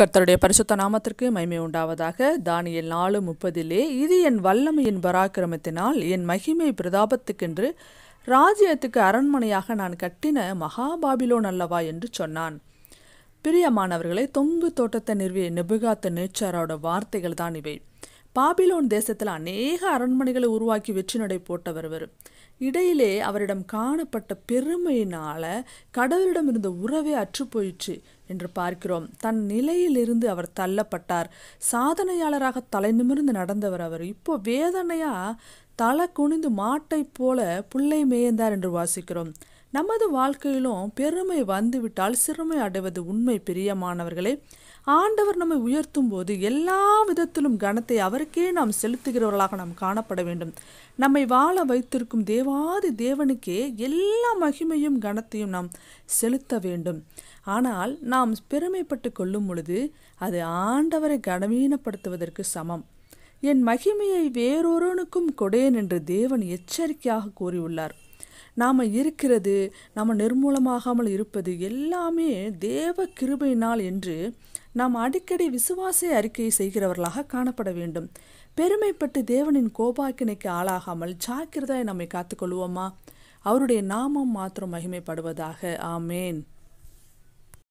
கர்த்தருடைய பரிசுத்த நாமத்திற்கு மகிமை உண்டாவதாக தானியல் நாலு முப்பதிலே இது என் வல்லமையின் பராக்கிரமத்தினால் என் மகிமை பிரதாபத்துக்கென்று ராஜ்யத்துக்கு அரண்மனையாக நான் கட்டின மகாபாபிலோன் அல்லவா என்று சொன்னான் பிரியமானவர்களை தொங்கு தோட்டத்தை நிறுவிய நெபுகாத்த நேச்சாரோட வார்த்தைகள் தான் இவை பாபிலோன் தேசத்தில் அநேக அரண்மனைகளை உருவாக்கி வெற்றி நடை போட்டவர் இடையிலே அவரிடம் காணப்பட்ட பெருமையினால் கடவுளிடம் இருந்த உறவே அற்று போயிற்று என்று பார்க்கிறோம் தன் நிலையிலிருந்து அவர் தள்ளப்பட்டார் சாதனையாளராக தலை நிமிர்ந்து நடந்தவர் அவர் இப்போ வேதனையாக தலை குனிந்து மாட்டை போல புள்ளை மேய்ந்தார் என்று வாசிக்கிறோம் நமது வாழ்க்கையிலும் பெருமை வந்துவிட்டால் சிறுமை அடைவது உண்மை பிரியமானவர்களே ஆண்டவர் நம்மை உயர்த்தும் போது எல்லா விதத்திலும் கனத்தை அவருக்கே நாம் செலுத்துகிறவர்களாக நாம் காணப்பட வேண்டும் நம்மை வாழ வைத்திருக்கும் தேவாதி தேவனுக்கே எல்லா மகிமையும் கனத்தையும் நாம் செலுத்த வேண்டும் ஆனால் நாம் பெருமைப்பட்டு கொள்ளும் பொழுது அது ஆண்டவரை கனவீனப்படுத்துவதற்கு சமம் என் மகிமையை வேறொருவனுக்கும் கொடேன் என்று தேவன் எச்சரிக்கையாக கூறியுள்ளார் நாம் இருக்கிறது நாம் நிர்மூலமாகாமல் இருப்பது எல்லாமே தேவ கிருபையினால் என்று நாம் அடிக்கடி விசுவாச அறிக்கையை செய்கிறவர்களாக காணப்பட வேண்டும் பெருமைப்பட்டு தேவனின் கோபாக்கினைக்கு ஆளாகாமல் ஜாக்கிரதாய் நம்மை காத்துக்கொள்வோமா அவருடைய நாமம் மாத்திரம் மகிமைப்படுவதாக ஆமேன்